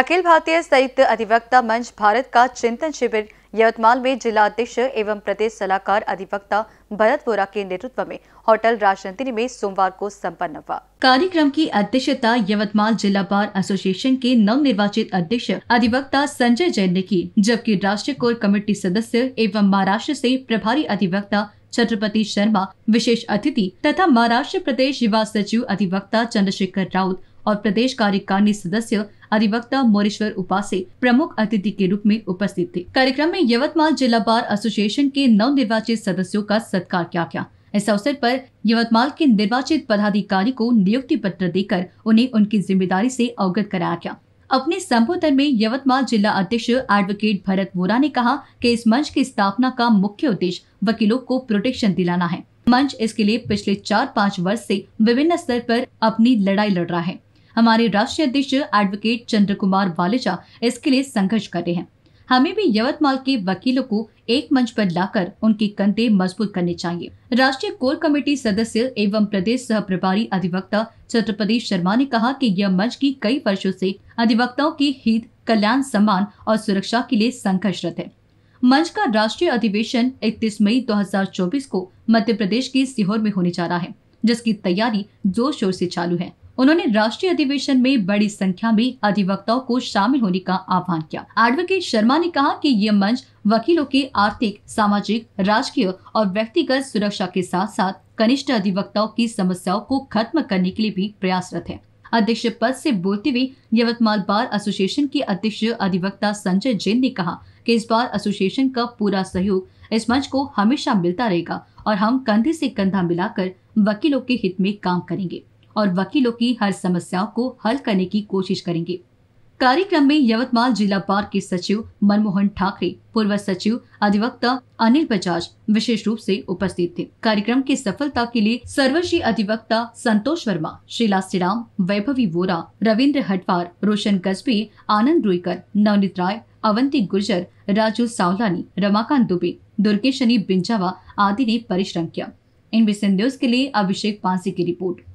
अखिल भारतीय संयुक्त अधिवक्ता मंच भारत का चिंतन शिविर यवतमाल में जिला अध्यक्ष एवं प्रदेश सलाहकार अधिवक्ता भरत वोरा के नेतृत्व में होटल राजनंदिनी में सोमवार को संपन्न हुआ कार्यक्रम की अध्यक्षता यवतमाल जिला बार एसोसिएशन के नव निर्वाचित अध्यक्ष अधिवक्ता संजय जैन ने की जबकि राष्ट्रीय कोर कमेटी सदस्य एवं महाराष्ट्र ऐसी प्रभारी अधिवक्ता छत्रपति शर्मा विशेष अतिथि तथा महाराष्ट्र प्रदेश युवा सचिव अधिवक्ता चंद्रशेखर राउत और प्रदेश कार्यकारिणी सदस्य अधिवक्ता मोरेश्वर उपासे प्रमुख अतिथि के रूप में उपस्थित थे कार्यक्रम में यवतमाल जिला बार एसोसिएशन के नव निर्वाचित सदस्यों का सत्कार किया गया इस अवसर पर यवतमाल के निर्वाचित पदाधिकारी को नियुक्ति पत्र देकर उन्हें उनकी जिम्मेदारी से अवगत कराया गया अपने संबोधन में यवतमाल जिला अध्यक्ष एडवोकेट भरत वोरा ने कहा कि इस मंच की स्थापना का मुख्य उद्देश्य वकीलों को प्रोटेक्शन दिलाना है मंच इसके लिए पिछले चार पाँच वर्ष से विभिन्न स्तर पर अपनी लड़ाई लड़ रहा है हमारे राष्ट्रीय अध्यक्ष एडवोकेट चंद्र कुमार वालेजा इसके लिए संघर्ष कर रहे हैं हमें भी यवतमाल के वकीलों को एक मंच पर लाकर उनके कंधे मजबूत करने चाहिए राष्ट्रीय कोर कमेटी सदस्य एवं प्रदेश सह प्रभारी अधिवक्ता छत्रपति शर्मा ने कहा कि यह मंच की कई वर्षों से अधिवक्ताओं के हित कल्याण सम्मान और सुरक्षा के लिए संघर्षरत है मंच का राष्ट्रीय अधिवेशन 31 मई 2024 को मध्य प्रदेश के सीहोर में होने जा रहा है जिसकी तैयारी जोर शोर से चालू है उन्होंने राष्ट्रीय अधिवेशन में बड़ी संख्या में अधिवक्ताओं को शामिल होने का आह्वान किया एडवोकेट शर्मा ने कहा कि ये मंच वकीलों के आर्थिक सामाजिक राजकीय और व्यक्तिगत सुरक्षा के साथ साथ कनिष्ठ अधिवक्ताओं की समस्याओं को खत्म करने के लिए भी प्रयासरत है अध्यक्ष पद से बोलते हुए यवतमाल बार एसोसिएशन के अध्यक्ष अधिवक्ता संजय जैन ने कहा कि इस बार एसोसिएशन का पूरा सहयोग इस मंच को हमेशा मिलता रहेगा और हम कंधे से कंधा मिलाकर वकीलों के हित में काम करेंगे और वकीलों की हर समस्याओं को हल करने की कोशिश करेंगे कार्यक्रम में यवतमाल जिला पार्क के सचिव मनमोहन ठाकरे पूर्व सचिव अधिवक्ता अनिल बजाज विशेष रूप से उपस्थित थे कार्यक्रम की सफलता के लिए सर्वश्री अधिवक्ता संतोष वर्मा शीला सिराम वैभवी वोरा रविंद्र हटवार रोशन गजबे आनंद रुईकर नवनीत राय अवंती गुर्जर राजू सावलानी रमाकांत दुबे दुर्गेशनी बिंजावा आदि ने परिश्रम किया इन न्यूज के लिए अभिषेक पांसी की रिपोर्ट